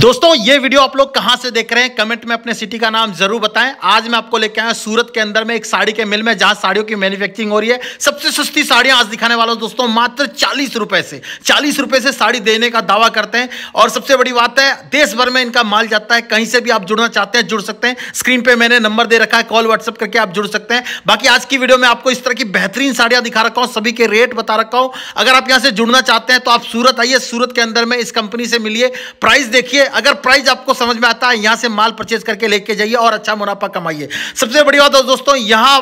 दोस्तों ये वीडियो आप लोग कहां से देख रहे हैं कमेंट में अपने सिटी का नाम जरूर बताएं आज मैं आपको लेके आया सूरत के अंदर में एक साड़ी के मिल में जहां साड़ियों की मैन्युफैक्चरिंग हो रही है सबसे सस्ती साड़ियां आज दिखाने वाला हूं दोस्तों मात्र चालीस रुपए से चालीस रुपए से साड़ी देने का दावा करते हैं और सबसे बड़ी बात है देश भर में इनका माल जाता है कहीं से भी आप जुड़ना चाहते हैं जुड़ सकते हैं स्क्रीन पर मैंने नंबर दे रखा है कॉल व्हाट्सअप करके आप जुड़ सकते हैं बाकी आज की वीडियो में आपको इस तरह की बेहतरीन साड़ियां दिखा रखा हूँ सभी के रेट बता रखा हूँ अगर आप यहाँ से जुड़ना चाहते हैं तो आप सूरत आइए सूरत के अंदर में इस कंपनी से मिलिए प्राइस देखिए अगर प्राइस आपको समझ में आता है यहां से माल परचेज करके लेके जाइए और अच्छा मुनाफा कमाइए सबसे बड़ी बात दोस्तों यहां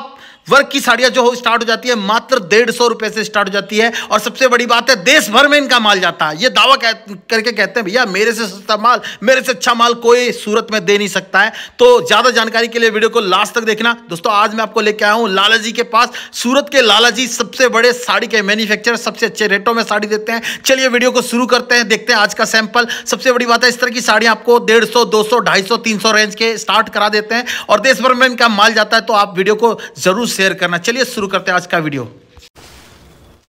वर्क की साड़ियां जो हो स्टार्ट हो जाती है मात्र डेढ़ सौ रुपए से स्टार्ट हो जाती है और सबसे बड़ी बात है देश भर में इनका माल जाता है ये दावा कह, करके कहते हैं भैया मेरे से सस्ता माल मेरे से अच्छा माल कोई सूरत में दे नहीं सकता है तो ज्यादा जानकारी के लिए वीडियो को लास्ट तक देखना दोस्तों आज मैं आपको लेके आया हूँ लाला जी के पास सूरत के लाला जी सबसे बड़े साड़ी के मैन्युफैक्चर सबसे अच्छे रेटों में साड़ी देते हैं चलिए वीडियो को शुरू करते हैं देखते हैं आज का सैंपल सबसे बड़ी बात है इस तरह की साड़ियाँ आपको डेढ़ सौ दो सौ ढाई सौ तीन सौ रेंज के स्टार्ट करा देते हैं और देश भर में इनका माल जाता है तो आप वीडियो को जरूर शेयर करना चलिए शुरू करते हैं आज का वीडियो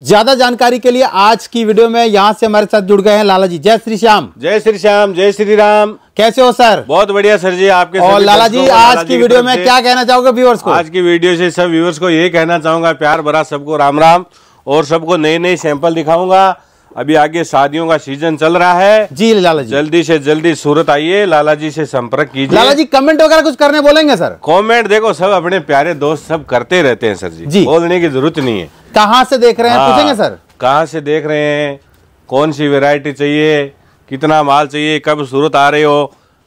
ज्यादा जानकारी के लिए आज की वीडियो में यहाँ से हमारे साथ जुड़ गए हैं लाला जी जय श्री श्याम जय श्री श्याम जय श्री राम कैसे हो सर बहुत बढ़िया सर जी आपके और लाला जी आज की वीडियो में क्या कहना चाहोगे व्यूवर्स को आज की वीडियो से सब व्यूवर्स को ये कहना चाहूंगा प्यार भरा सबको राम राम और सबको नए नए सैंपल दिखाऊंगा अभी आगे शादियों का सीजन चल रहा है जी लाला जी जल्दी से जल्दी सूरत आइए लाला जी से संपर्क कीजिए लाला जी कमेंट वगैरह कुछ करने बोलेंगे सर कमेंट देखो सब अपने प्यारे दोस्त सब करते रहते हैं सर जी, जी। बोलने की जरूरत नहीं है कहाँ से देख रहे हैं हाँ। पूछेंगे सर कहाँ से देख रहे हैं कौन सी वेरायटी चाहिए कितना माल चाहिए कब सूरत आ रहे हो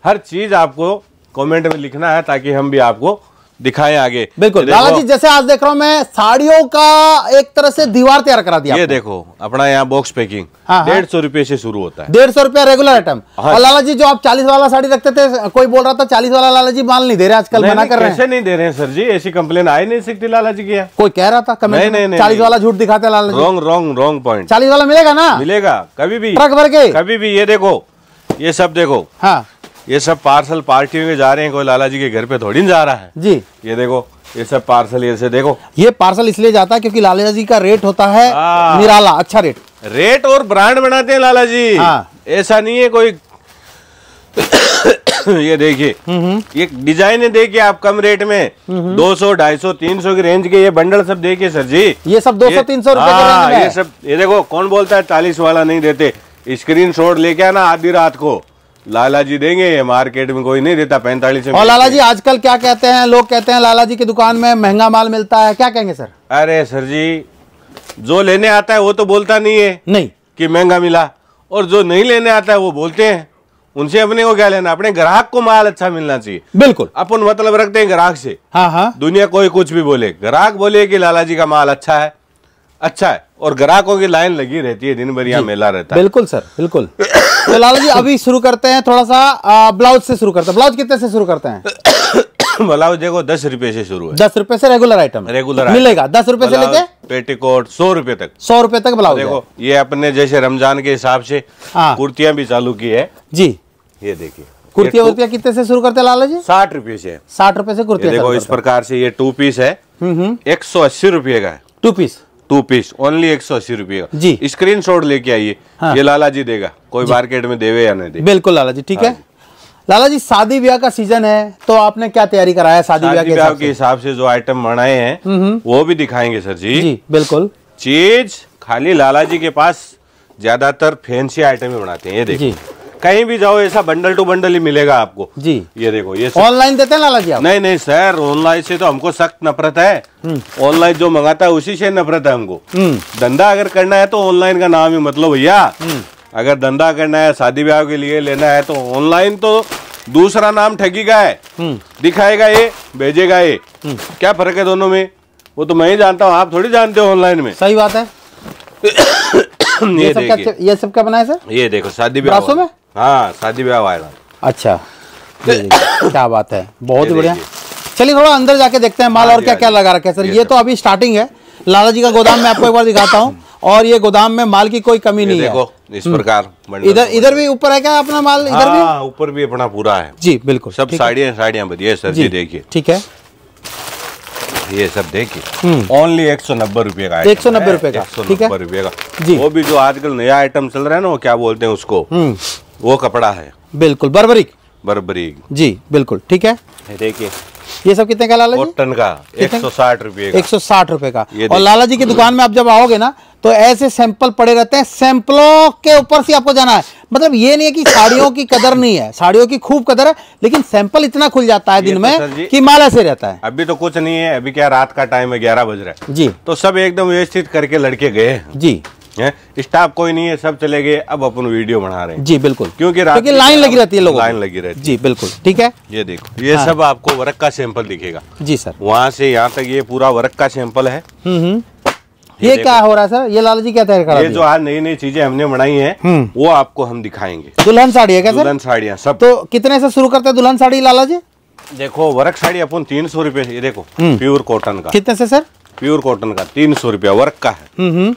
हर चीज आपको कॉमेंट में लिखना है ताकि हम भी आपको दिखाए आगे बिल्कुल लाला जी जैसे आज देख रहा हूँ मैं साड़ियों का एक तरह से दीवार तैयार करा दिया ये देखो अपना यहाँ बॉक्स पैकिंग हाँ, हाँ। डेढ़ सौ रूपये से शुरू होता है डेढ़ सौ रूपया रेगुलर आइटम हाँ, और लाला जी जो आप चालीस वाला साड़ी रखते थे कोई बोल रहा था चालीस वाला लाला जी माल नहीं दे रहे आजकल मना कर रहे नहीं दे रहे हैं सर जी ऐसी कंप्लेन आई नहीं सकती लाला जी की कोई कह रहा था चालीस वाला झूठ दिखाते Lala wrong wrong wrong point चालीस वाला मिलेगा ना मिलेगा कभी भी ट्रक भर के कभी भी ये देखो ये सब देखो हाँ ये सब पार्सल पार्टियों के जा रहे हैं कोई लाला जी के घर पे थोड़ी जा रहा है जी ये देखो ये सब पार्सल ये से देखो ये पार्सल इसलिए जाता है क्योंकि लाला जी का रेट होता है हाँ। निराला अच्छा रेट रेट और ब्रांड बनाते हैं लाला जी हाँ। ऐसा नहीं है कोई ये देखिए हम्म, हम्म। ये डिजाइन देखिए आप कम रेट में 200 250 300 की रेंज के ये बंडल सब देखिए सर जी ये सब 200 300 रुपए के रेंज हाँ, में ये सब ये देखो कौन बोलता है चालीस वाला नहीं देते स्क्रीन शॉट लेके आना आधी रात को लाला जी देंगे ये मार्केट में कोई नहीं देता पैंतालीस और लाला जी आजकल क्या कहते हैं लोग कहते हैं लाला जी की दुकान में महंगा माल मिलता है क्या कहेंगे सर अरे सर जी जो लेने आता है वो तो बोलता नहीं है नहीं कि महंगा मिला और जो नहीं लेने आता है वो बोलते हैं उनसे अपने को क्या लेना अपने ग्राहक को माल अच्छा मिलना चाहिए बिल्कुल अपन मतलब रखते हैं ग्राहक से हाँ हाँ दुनिया कोई कुछ भी बोले ग्राहक बोले कि लाला जी का माल अच्छा है अच्छा है और ग्राहकों की लाइन लगी रहती है दिन भर यहाँ मेला रहता है बिल्कुल सर बिल्कुल तो लाल जी अभी शुरू करते हैं थोड़ा सा ब्लाउज से शुरू करते हैं ब्लाउज कितने से शुरू करते हैं ब्लाउज देखो दस रुपए से शुरू है दस रुपए से रेगुलर आइटम रेगुलर मिलेगा दस रुपए से लेके पेटीकोट सौ रुपए तक सौ रुपए तक ब्लाउज देखो ये अपने जैसे रमजान के हिसाब से हाँ। कुर्तियां भी चालू की है जी ये देखिए कुर्तियां कुर्तियां कितने से शुरू करते लाला जी साठ रुपए से साठ रुपए से कुर्ती देखो इस प्रकार से ये टू पीस है हम्म, हम्म। एक सौ अस्सी रुपए का two piece two piece only एक सौ अस्सी रुपये जी स्क्रीन शॉट लेके आइए हाँ। ये लाला जी देगा कोई मार्केट में देवे या नहीं दे बिल्कुल लाला जी ठीक है लाला हाँ जी शादी ब्याह का सीजन है तो आपने क्या तैयारी कराया शादी ब्याह के हिसाब से जो आइटम बनाए हैं हम्म, हम्म। वो भी दिखाएंगे सर जी जी बिल्कुल चीज खाली लाला जी के पास ज्यादातर फैंसी आइटम ही बनाते हैं ये देखिए कहीं भी जाओ ऐसा बंडल टू बंडल ही मिलेगा आपको जी ये देखो ये ऑनलाइन देते हैं लाला जी आप? नहीं नहीं सर ऑनलाइन से तो हमको सख्त नफरत है ऑनलाइन हम्म। जो मंगाता है उसी से नफरत है हमको हम्म। धंधा अगर करना है तो ऑनलाइन का नाम ही मतलब भैया हम्म। अगर धंधा करना है शादी ब्याह के लिए लेना है तो ऑनलाइन तो दूसरा नाम ठगी का है दिखाएगा ये भेजेगा ये क्या फर्क है दोनों में वो तो मैं ही जानता हूँ आप थोड़ी जानते हो ऑनलाइन में सही बात है ये, ये सब क्या ये सब क्या बनाया सर ये देखो शादी ब्याह में हाँ शादी ब्याह वायरल अच्छा क्या बात है बहुत बढ़िया चलिए थोड़ा अंदर जाके देखते हैं माल हाँ और क्या हाँ क्या लगा रखा है सर ये तो अभी स्टार्टिंग है लाला जी का गोदाम मैं आपको एक बार दिखाता हूँ और ये गोदाम में माल की कोई कमी नहीं है इस हम्म। प्रकार इधर इधर भी ऊपर है क्या अपना माल इधर भी हाँ, ऊपर भी अपना पूरा है जी बिल्कुल सब साड़ियाँ साड़ियाँ बढ़िया सर जी देखिए ठीक है ये सब देखिए ओनली हम्म। एक सौ नब्बे रूपये का एक सौ नब्बे रूपये का एक सौ नब्बे रूपये का जी वो भी जो आजकल नया आइटम चल रहा है ना वो क्या बोलते हैं उसको हम्म। वो कपड़ा है बिल्कुल बरबरीक बरबरीक जी बिल्कुल ठीक है देखिए ये सब कितने का लाला जी कॉटन का एक सौ साठ रूपए एक सौ साठ रूपए का और लाला जी की दुकान में आप जब आओगे ना तो ऐसे सैंपल पड़े रहते हैं सैंपलों के ऊपर से आपको जाना है मतलब ये नहीं है कि साड़ियों की कदर नहीं है साड़ियों की खूब कदर है लेकिन सैंपल इतना खुल जाता है दिन में कि माला से रहता है अभी तो कुछ नहीं है अभी क्या रात का टाइम है ग्यारह बज रहा है जी तो सब एकदम व्यवस्थित करके लड़के गए जी है स्टाफ कोई नहीं है सब चले गए अब अपन वीडियो बना रहे हैं जी बिल्कुल क्योंकि क्योंकि लाइन लगी रहती है लोगों लाइन लगी रहती है जी बिल्कुल ठीक है ये देखो ये हाँ। सब आपको वर्क का सैंपल दिखेगा जी सर वहाँ से यहाँ तक ये पूरा वर्क का सैंपल है हम्म, हम्म। ये, ये क्या हो रहा है सर ये लाल जी क्या तैयार ये जो आज नई नई चीजें हमने बनाई हैं हम्म। वो आपको हम दिखाएंगे दुल्हन साड़ी है क्या सर दुल्हन साड़ियाँ सब तो कितने से शुरू करते हैं दुल्हन साड़ी लाला जी देखो वर्क साड़ी अपन तीन सौ रूपये देखो प्योर कॉटन का कितने से सर प्योर कॉटन का तीन सौ रूपया वर्क का है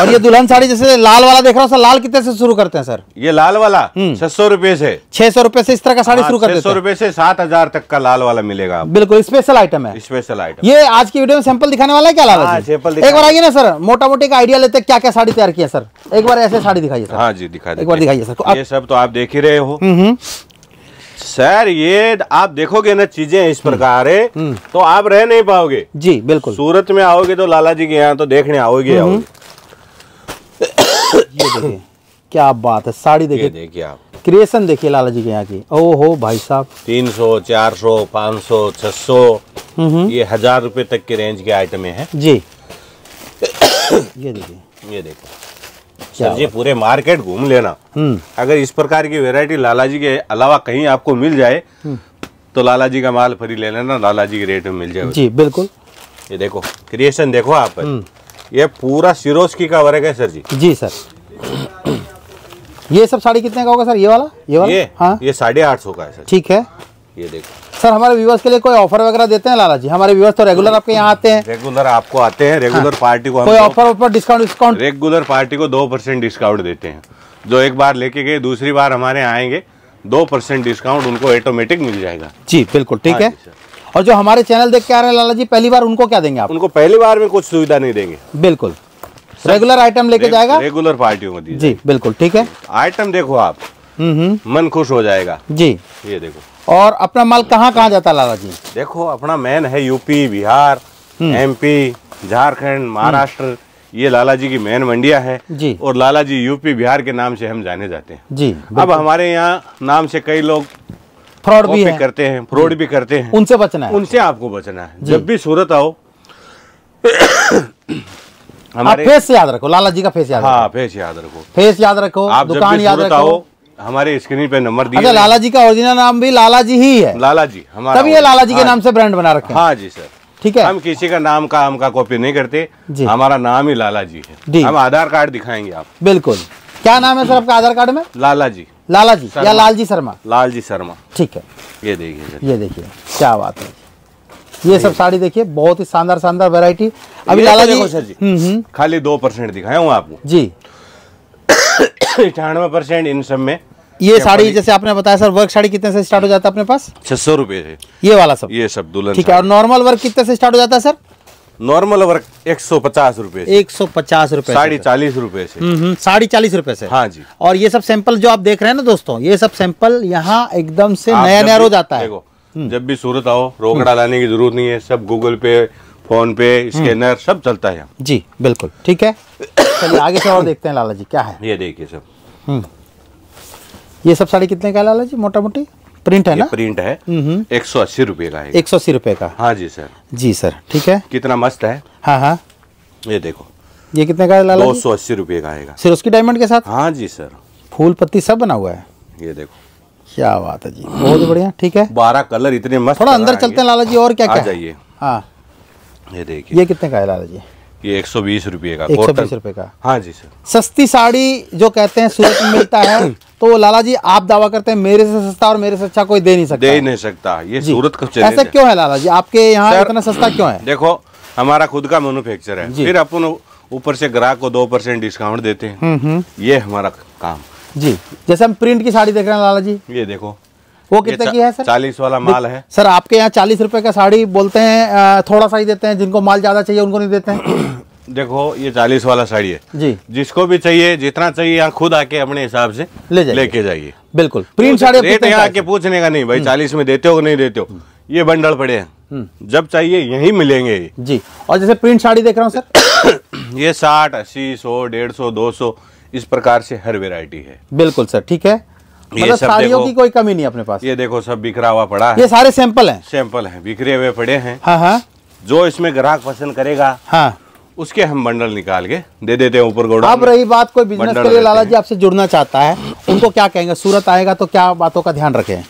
और ये दुल्हन साड़ी जैसे लाल वाला देख रहा हूँ सर लाल कितने से शुरू करते हैं सर ये लाल वाला हम्म। छह सौ रूपये से छह सौ रूपये से इस तरह का साड़ी हाँ, शुरू करते हैं सौ रूपये से सात हजार तक का लाल वाला मिलेगा बिल्कुल स्पेशल आइटम है स्पेशल आइटम ये आज की वीडियो में सैंपल दिखाने वाला है क्या लाल सैंपल हाँ, एक बार आइए ना सर मोटा मोटी का आइडिया लेते क्या क्या साड़ी तैयार किया सर एक बार ऐसे साड़ी दिखाई हाँ जी दिखाई एक बार दिखाइए सर ये सब तो आप देख ही रहे हो हम्म, हम्म। सर ये आप देखोगे ना चीजें इस प्रकार है तो आप रह नहीं पाओगे जी बिल्कुल सूरत में आओगे तो लाला जी के यहाँ तो देखने आओगे आओगे ये देखिए क्या बात है साड़ी देखिए देखिए आप क्रिएशन देखिए लाला जी के यहाँ की ओ हो भाई साहब तीन सौ चार सौ पाँच सौ छह सौ हम्म, हम्म। ये हजार रुपए तक के रेंज के आइटमे हैं जी ये देखिए ये देखो सर जी पूरे मार्केट घूम लेना हम्म। अगर इस प्रकार की वेरायटी लाला जी के अलावा कहीं आपको मिल जाए तो लाला जी का माल फ्री ले लेना लाला जी के रेट में मिल जाएगा जी बिल्कुल ये देखो क्रिएशन देखो आप ये पूरा सिरोज की कवर है सर जी जी सर ये सब साड़ी कितने का होगा सर ये वाला ये वाला ये, हाँ ये साढ़े आठ सौ का है सर ठीक है ये देखो सर हमारे व्यूवर्स के लिए कोई ऑफर वगैरह देते हैं लाला जी हमारे व्यूवर्स तो रेगुलर आपके यहाँ आते हैं रेगुलर आपको आते हैं रेगुलर हाँ। पार्टी को कोई offer offer discount discount regular party को दो परसेंट डिस्काउंट देते हैं जो एक बार लेके गए दूसरी बार हमारे आएंगे दो डिस्काउंट उनको ऑटोमेटिक मिल जाएगा जी बिल्कुल ठीक हाँ है और जो हमारे चैनल देख के आ रहे हैं लाला जी पहली बार उनको क्या देंगे आप उनको पहली बार में कुछ सुविधा नहीं देंगे बिल्कुल रेगुलर आइटम लेके जाएगा रेगुलर पार्टियों में जी बिल्कुल ठीक है आइटम देखो आप हम्म, हम्म। मन खुश हो जाएगा जी ये देखो और अपना माल कहाँ कहाँ जाता है लाला जी देखो अपना मेन है यूपी बिहार एमपी हम्म। झारखंड महाराष्ट्र ये लाला जी की मेन मंडिया है जी और लाला जी यूपी बिहार के नाम से हम जाने जाते हैं जी अब हमारे यहाँ नाम से कई लोग फ्रॉड भी करते हैं फ्रॉड भी करते हैं उनसे बचना है उनसे आपको बचना है जब भी सूरत आओ हमारे फेस से याद रखो लाला जी का फेस याद हाँ फेस याद रखो फेस याद रखो आप दुकान याद रखो हमारे स्क्रीन पे नंबर दिया अच्छा लाला जी का ओरिजिनल नाम भी लाला जी ही है लाला जी हमारा तभी ये लाला जी के नाम से ब्रांड बना रखे हाँ जी सर ठीक है हम किसी का नाम का हम का कॉपी नहीं करते हमारा नाम ही लाला जी है हम आधार कार्ड दिखाएंगे आप बिल्कुल क्या नाम है सर आपका आधार कार्ड में लाला जी लाला जी या लाल जी शर्मा लाल जी शर्मा ठीक है ये देखिए ये देखिए क्या बात है ये सब साड़ी देखिए बहुत ही शानदार शानदार वेरायटी अभी तो लाला जी सर जी हम्म, हम्म। खाली दो परसेंट दिखाया हूँ आपको जी अठानवे परसेंट इन सब में ये साड़ी जैसे आपने बताया सर वर्क साड़ी कितने से स्टार्ट हो जाता है अपने पास छह सौ रूपये ये वाला सब ये सब दुल्हन ठीक है और नॉर्मल वर्क कितने से स्टार्ट हो जाता है सर नॉर्मल वर्क एक सौ पचास रूपए एक सौ पचास रूपए साढ़े चालीस रूपए से साढ़े चालीस रूपए हम्म, हम्म, से हाँ जी और ये सब सैंपल जो आप देख रहे हैं ना दोस्तों ये सब सैंपल यहाँ एकदम से नया नया रोज आता है हम्म। जब भी सूरत आओ रोकड़ा लाने की जरूरत नहीं है सब गूगल पे फोन पे स्कैनर सब चलता है जी बिल्कुल ठीक है चलिए आगे से और देखते हैं लाला जी क्या है ये देखिए सब ये सब साड़ी कितने का लाला जी मोटा मोटी प्रिंट है ना प्रिंट है एक सौ अस्सी रूपए का एक सौ अस्सी रूपए का हाँ जी सर जी सर ठीक है कितना मस्त है हाँ हाँ ये देखो ये कितने का लाला दो सौ अस्सी रूपए का आएगा सिर्फ उसकी डायमंड के साथ हाँ जी सर फूल पत्ती सब बना हुआ है ये देखो क्या बात है जी बहुत बढ़िया ठीक है बारह कलर इतने मस्त थोड़ा अंदर चलते हैं लाला जी और क्या क्या जाइए हाँ ये देखिए ये कितने का है लाला जी ये एक सौ बीस रुपए का एक सौ बीस रुपए का हाँ जी सर सस्ती साड़ी जो कहते हैं सूरत में मिलता है तो लाला जी आप दावा करते हैं मेरे से सस्ता और मेरे से अच्छा कोई दे नहीं सकता दे नहीं सकता ये सूरत ऐसा क्यों है लाला जी आपके यहाँ इतना सस्ता क्यों है देखो हमारा खुद का मैनुफेक्चर है फिर अपन ऊपर से ग्राहक को दो परसेंट डिस्काउंट देते हैं हम्म, हम्म। ये हमारा काम जी जैसे हम प्रिंट की साड़ी देख रहे हैं लाला जी ये देखो वो कितने की है सर चालीस वाला माल है सर आपके यहाँ चालीस रुपए का साड़ी बोलते हैं थोड़ा सा ही देते हैं जिनको माल ज्यादा चाहिए उनको नहीं देते हैं देखो ये चालीस वाला साड़ी है जी जिसको भी चाहिए जितना चाहिए यहाँ खुद आके अपने हिसाब से ले जाए लेके जाइए बिल्कुल प्रिंट तो साड़ी रेट यहाँ आके पूछने का नहीं भाई हम्म। चालीस में देते हो नहीं देते हो हम्म। ये बंडल पड़े हैं हम्म। जब चाहिए यही मिलेंगे जी और जैसे प्रिंट साड़ी देख रहा हूँ सर ये साठ अस्सी सौ डेढ़ सौ दो सौ इस प्रकार से हर वेरायटी है बिल्कुल सर ठीक है मतलब साड़ियों की कोई कमी नहीं अपने पास ये देखो सब बिखरा हुआ पड़ा है ये सारे सैंपल हैं सैंपल हैं बिखरे हुए पड़े हैं हाँ हाँ जो इसमें ग्राहक पसंद करेगा हाँ उसके हम बंडल निकाल के दे देते हैं ऊपर गोड़ा अब रही बात कोई बिजनेस के लिए लाला जी आपसे जुड़ना चाहता है उनको क्या कहेंगे सूरत आएगा तो क्या बातों का ध्यान रखें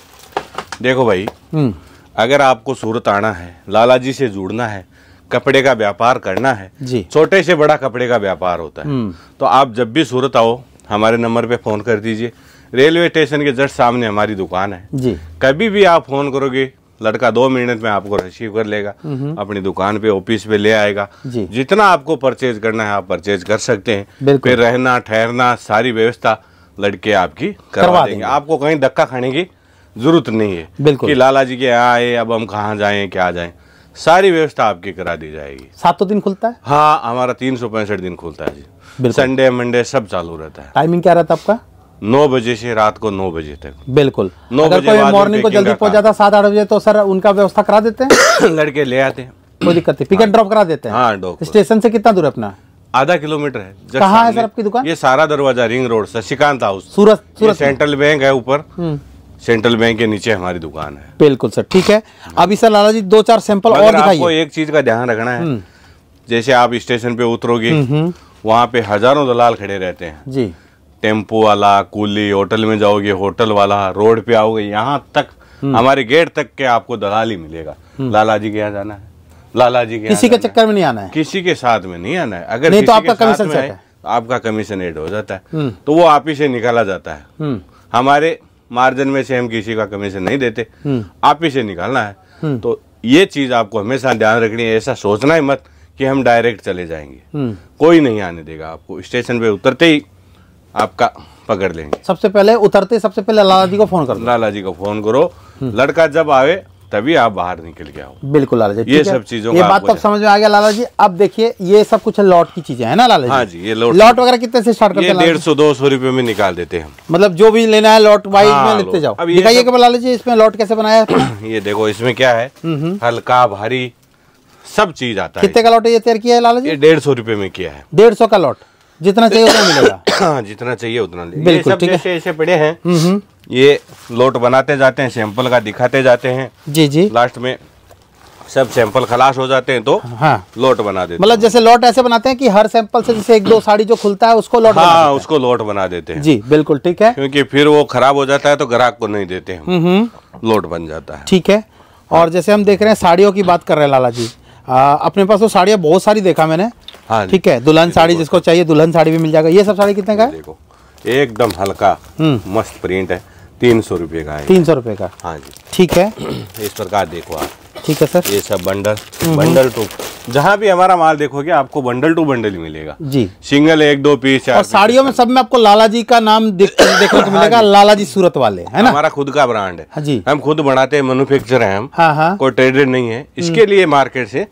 देखो भाई हम्म। अगर आपको सूरत आना है लाला जी से जुड़ना है कपड़े का व्यापार करना है छोटे से बड़ा कपड़े का व्यापार होता है हम्म। तो आप जब भी सूरत आओ हमारे नंबर पे फोन कर दीजिए रेलवे स्टेशन के जस्ट सामने हमारी दुकान है जी कभी भी आप फोन करोगे लड़का दो मिनट में आपको रिसीव कर लेगा हम्म। अपनी दुकान पे ऑफिस पे ले आएगा जितना आपको परचेज करना है आप परचेज कर सकते हैं फिर रहना ठहरना सारी व्यवस्था लड़के आपकी करवा, करवा देंगे।, देंगे आपको कहीं धक्का खाने की जरूरत नहीं है बिल्कुल कि लाला जी के यहाँ आए अब हम कहाँ जाए क्या जाए सारी व्यवस्था आपकी करा दी जाएगी सातों दिन खुलता है हाँ हमारा तीन सौ पैंसठ दिन खुलता है जी संडे मंडे सब चालू रहता है टाइमिंग क्या रहता है आपका नौ बजे से रात को नौ बजे तक बिल्कुल नौ अगर कोई मॉर्निंग को जल्दी पहुंच जाता सात आठ बजे तो सर उनका व्यवस्था करा देते हैं लड़के ले आते हैं कोई दिक्कत नहीं पिक ड्रॉप हाँ। करा देते हैं स्टेशन हाँ, से कितना दूर अपना आधा किलोमीटर है कहाँ है सर आपकी दुकान ये सारा दरवाजा ring road Shashikant house Surat Surat central bank है ऊपर सेंट्रल हम्म। बैंक के नीचे हमारी दुकान है बिल्कुल सर ठीक है अभी सर लाला जी दो चार सैंपल और दिखाइए आपको एक चीज का ध्यान रखना है हम्म। जैसे आप स्टेशन पे उतरोगे हम्म, वहाँ पे हजारों दलाल खड़े रहते हैं जी टेम्पो वाला कूली होटल में जाओगे होटल वाला रोड पे आओगे यहाँ तक हम्म। हमारे गेट तक के आपको दलाल ही मिलेगा हम्म। लाला जी के यहाँ जाना है लाला जी के किसी के चक्कर में नहीं आना है किसी के साथ में नहीं आना है अगर नहीं तो आपका कमीशन है आपका कमीशन एड हो जाता है हम्म। तो वो आप ही से निकाला जाता है हमारे मार्जिन में से हम किसी का कमीशन नहीं देते आप ही से निकालना है तो ये चीज आपको हमेशा ध्यान रखनी है ऐसा सोचना ही मत कि हम डायरेक्ट चले जाएंगे कोई नहीं आने देगा आपको स्टेशन पे उतरते ही आपका पकड़ लेंगे सबसे पहले उतरते सबसे पहले लाला जी को फोन करो लाला जी को फोन करो लड़का जब आवे तभी आप बाहर निकल गया बिल्कुल लाला जी ये सब चीजों ये बात तब तो समझ में आ गया लाला जी अब देखिए ये सब कुछ लॉट की चीजें है ना लाला जी हाँ जी ये लॉट लॉट वगैरह कितने से स्टार्ट करते हैं डेढ़ सौ दो सौ रुपए में निकाल देते हैं मतलब जो भी लेना है लॉट वाइज हाँ, में लेते जाओ अब दिखाइए लाला जी इसमें लॉट कैसे बनाया ये देखो इसमें क्या है हम्म, हम्म। हल्का भारी सब चीज आता है कितने का लॉट ये तैयार किया है लाला जी डेढ़ सौ रुपए में किया है डेढ़ सौ का लॉट जितना चाहिए उतना मिलेगा हाँ जितना चाहिए उतना बिल्कुल ठीक ऐसे पड़े हैं हम्म, हम्म। ये लोट बनाते जाते हैं सैंपल का दिखाते जाते हैं जी जी लास्ट में सब सैंपल खलास हो जाते हैं तो हाँ लोट बना देते मतलब जैसे लोट ऐसे बनाते हैं कि हर सैंपल से जैसे एक दो साड़ी जो खुलता है उसको लोट हाँ उसको लोट बना देते हैं जी बिल्कुल ठीक है क्योंकि फिर वो खराब हो जाता है तो ग्राहक को नहीं देते हैं हम्म, लोट बन जाता है ठीक है और जैसे हम देख रहे हैं साड़ियों की बात कर रहे हैं लाला जी आ, अपने पास तो साड़ियाँ बहुत सारी देखा मैंने हाँ ठीक है दुल्हन तो साड़ी जिसको अच्छा। चाहिए दुल्हन साड़ी भी मिल जाएगा ये सब साड़ी कितने का है देखो एकदम हल्का हम्म। मस्त प्रिंट है तीन सौ रूपये का तीन सौ रूपये का हाँ जी ठीक है इस प्रकार देखो आप ठीक है सर ये सब बंडल बंडल टू जहाँ भी हमारा माल देखोगे आपको बंडल टू बंडल ही मिलेगा जी सिंगल एक दो पीस चार और साड़ियों में सब में आपको लाला जी का नाम देखने को मिलेगा लाला हाँ जी सूरत वाले है ना हमारा खुद का ब्रांड है हाँ जी हम खुद बनाते हैं मैनुफेक्चर है हम कोई ट्रेडेड नहीं है इसके हम्म। लिए मार्केट से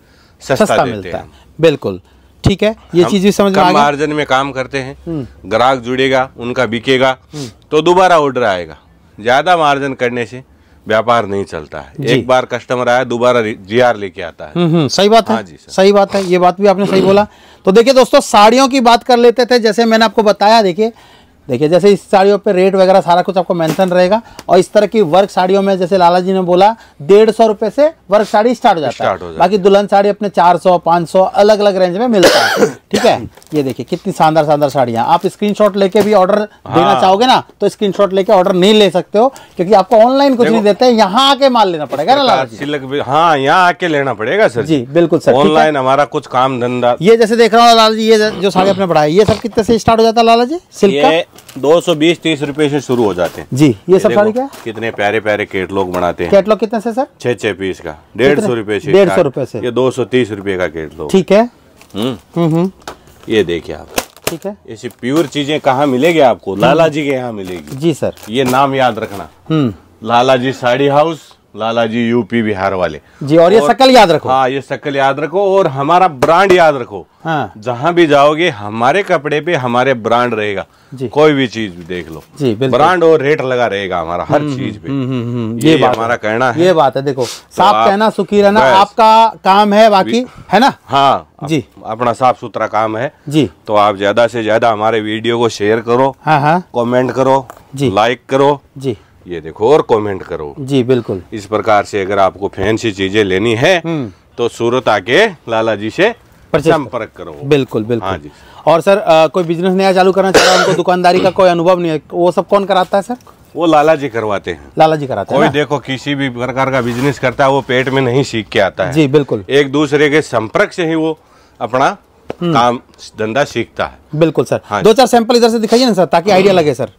सस्ता मिलता है बिल्कुल ठीक है ये चीज भी समझ मार्जिन में काम करते हैं हम्म। ग्राहक जुड़ेगा उनका बिकेगा हम्म। तो दोबारा ऑर्डर आएगा ज्यादा मार्जिन करने से व्यापार नहीं चलता है एक बार कस्टमर आया दोबारा जीआर लेके आता है हम्म, सही बात है हाँ जी सही बात है ये बात भी आपने सही बोला तो देखिए दोस्तों साड़ियों की बात कर लेते थे जैसे मैंने आपको बताया देखिए देखिए जैसे इस साड़ियों पे रेट वगैरह सारा कुछ आपको मेंशन रहेगा और इस तरह की वर्क साड़ियों में जैसे लाला जी ने बोला डेढ़ सौ रुपए से वर्क साड़ी स्टार्ट हो जाता है बाकी दुल्हन साड़ी अपने चार सौ पांच सौ अलग अलग रेंज में मिलता है ठीक है ये देखिए कितनी शानदार शानदार साड़ियाँ आप स्क्रीन लेके भी ऑर्डर हाँ। देना चाहोगे ना तो स्क्रीन लेके ऑर्डर नहीं ले सकते हो क्योंकि आपको ऑनलाइन कुछ नहीं देते यहाँ आके माल लेना पड़ेगा ना लाला जी हाँ यहाँ आके लेना पड़ेगा सर जी बिल्कुल सर ऑनलाइन हमारा कुछ काम धंधा ये जैसे देख रहा हूँ लाला जी ये जो साड़ी आपने बढ़ाई ये सब कितने से स्टार्ट हो जाता है लाला जी सिल्क दो सौ बीस तीस रूपए से शुरू हो जाते हैं जी ये सब सारी क्या कितने प्यारे प्यारे केटलॉग बनाते हैं केटलॉग कितने से सर छह छह पीस का डेढ़ सौ रूपये से डेढ़ सौ रूपये से ये दो सौ तीस रूपए का केटलॉग ठीक है हम्म। हम्म, हम्म। ये देखिए आप ठीक है ऐसी प्योर चीजें कहाँ मिलेगी आपको लाला जी के यहाँ मिलेगी जी सर ये नाम याद रखना लाला जी साड़ी हाउस लाला जी यूपी बिहार वाले जी और, और ये शक्ल याद रखो हाँ ये शक्ल याद रखो और हमारा ब्रांड याद रखो हाँ। जहाँ भी जाओगे हमारे कपड़े पे हमारे ब्रांड रहेगा कोई भी चीज देख लो जी ब्रांड और रेट लगा रहेगा हमारा हर हम्म, हम्म, चीज पे हम्म, ये, ये हमारा कहना है ये बात है देखो तो साफ कहना सुखी रहना आपका काम है बाकी है ना हाँ जी अपना साफ सुथरा काम है जी तो आप ज्यादा से ज्यादा हमारे वीडियो को शेयर करो हाँ, हाँ। कमेंट करो जी लाइक करो जी ये देखो और कमेंट करो जी बिल्कुल इस प्रकार से अगर आपको फैंसी चीजें लेनी है हम्म। तो सूरत आके लाला जी से संपर्क करो बिल्कुल बिल्कुल हाँ जी और सर आ, कोई बिजनेस नया चालू करना चाह रहा है उनको दुकानदारी का कोई अनुभव नहीं है वो सब कौन कराता है सर वो लाला जी करवाते हैं लाला जी कराते हैं कोई देखो किसी भी प्रकार का बिजनेस करता है वो पेट में नहीं सीख के आता है जी बिल्कुल एक दूसरे के संपर्क से ही वो अपना हम्म। काम धंधा सीखता है बिल्कुल सर हाँ दो चार सैंपल इधर से दिखाइए ना सर ताकि आइडिया हम्म। लगे सर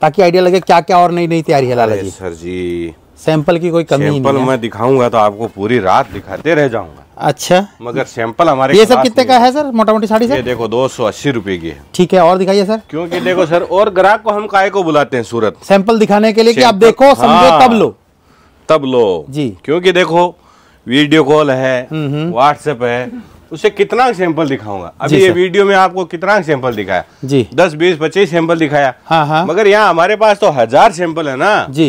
ताकि आइडिया लगे क्या क्या और नई नई तैयारी है लाला जी सर जी सैंपल की कोई कमी सैंपल मैं दिखाऊंगा तो आपको पूरी रात दिखाते रह जाऊंगा अच्छा मगर सैंपल हमारे ये सब कितने का है सर मोटा मोटी साड़ी सर ये देखो दो सौ अस्सी रूपए की है ठीक है और दिखाइए सर क्योंकि देखो सर और ग्राहक को हम काय को बुलाते हैं सूरत सैंपल दिखाने के लिए कि आप देखो समझो हाँ। तब लो तब लो जी क्योंकि देखो वीडियो कॉल है व्हाट्सएप हम्म, हम्म। है उसे कितना सैंपल दिखाऊंगा अभी ये वीडियो में आपको कितना सैंपल दिखाया जी दस बीस पच्चीस सैंपल दिखाया हाँ हाँ मगर यहाँ हमारे पास तो हजार सैंपल है ना जी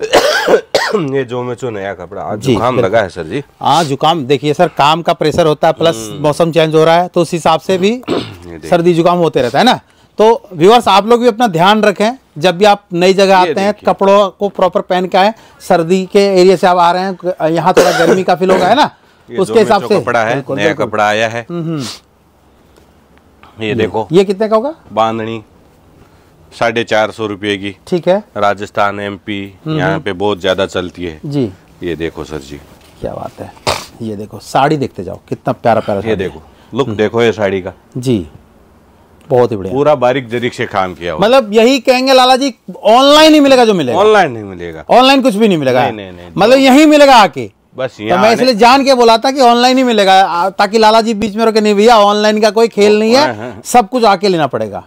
ये जो में चो नया कपड़ा आज जुकाम लगा है सर जी हाँ जुकाम देखिए सर काम का प्रेशर होता है प्लस हम्म। मौसम चेंज हो रहा है तो उस हिसाब से भी सर्दी जुकाम होते रहता है ना तो व्यूअर्स आप लोग भी अपना ध्यान रखें जब भी आप नई जगह आते हैं कपड़ों को प्रॉपर पहन के आए सर्दी के एरिया से आप आ रहे हैं यहाँ थोड़ा गर्मी का फील होगा है ना उसके हिसाब से कपड़ा है नया कपड़ा आया है हम्म, हम्म। ये देखो ये कितने का होगा बांधनी साढ़े चार सौ रूपये की ठीक है राजस्थान एमपी हम्म, यहाँ पे बहुत ज्यादा चलती है जी ये देखो सर जी क्या बात है ये देखो साड़ी देखते जाओ कितना प्यारा प्यारा ये देखो लुक देखो ये साड़ी का जी बहुत ही बढ़िया पूरा बारीक जरीक से काम किया मतलब यही कहेंगे लाला जी ऑनलाइन ही मिलेगा जो मिलेगा ऑनलाइन नहीं मिलेगा ऑनलाइन कुछ भी नहीं मिलेगा नहीं, नहीं, मतलब यही मिलेगा आके बस तो मैं इसलिए जान के बोला था कि ऑनलाइन ही मिलेगा ताकि लाला जी बीच में रोके नहीं भैया ऑनलाइन का कोई खेल नहीं है हाँ, हाँ, हाँ। सब कुछ आके लेना पड़ेगा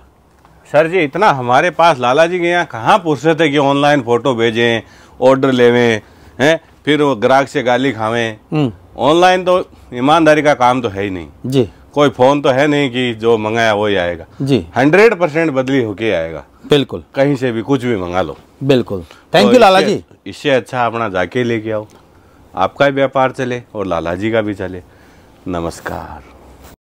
सर जी इतना हमारे पास लाला जी के यहाँ कहाँ फुर्सत थे कि ऑनलाइन फोटो भेजे ऑर्डर लेवे है फिर वो ग्राहक से गाली खावे ऑनलाइन हम्म। तो ईमानदारी का काम तो है ही नहीं जी कोई फोन तो है नहीं कि जो मंगाया वो ही आएगा जी हंड्रेड परसेंट बदली होके आएगा बिल्कुल कहीं से भी कुछ भी मंगा लो बिल्कुल थैंक यू लाला जी इससे अच्छा अपना जाके लेके आओ आपका व्यापार चले और लाला जी का भी चले नमस्कार